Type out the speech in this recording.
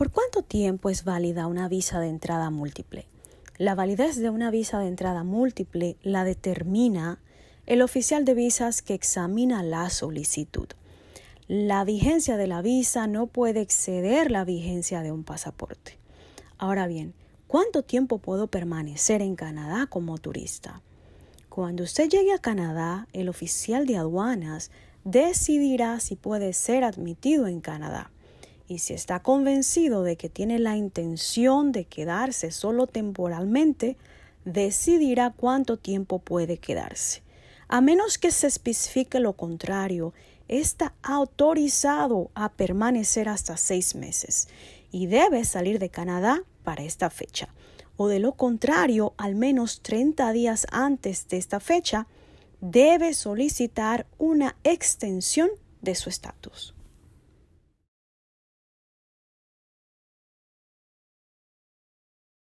¿Por cuánto tiempo es válida una visa de entrada múltiple? La validez de una visa de entrada múltiple la determina el oficial de visas que examina la solicitud. La vigencia de la visa no puede exceder la vigencia de un pasaporte. Ahora bien, ¿cuánto tiempo puedo permanecer en Canadá como turista? Cuando usted llegue a Canadá, el oficial de aduanas decidirá si puede ser admitido en Canadá. Y si está convencido de que tiene la intención de quedarse solo temporalmente, decidirá cuánto tiempo puede quedarse. A menos que se especifique lo contrario, está autorizado a permanecer hasta seis meses y debe salir de Canadá para esta fecha. O de lo contrario, al menos 30 días antes de esta fecha, debe solicitar una extensión de su estatus.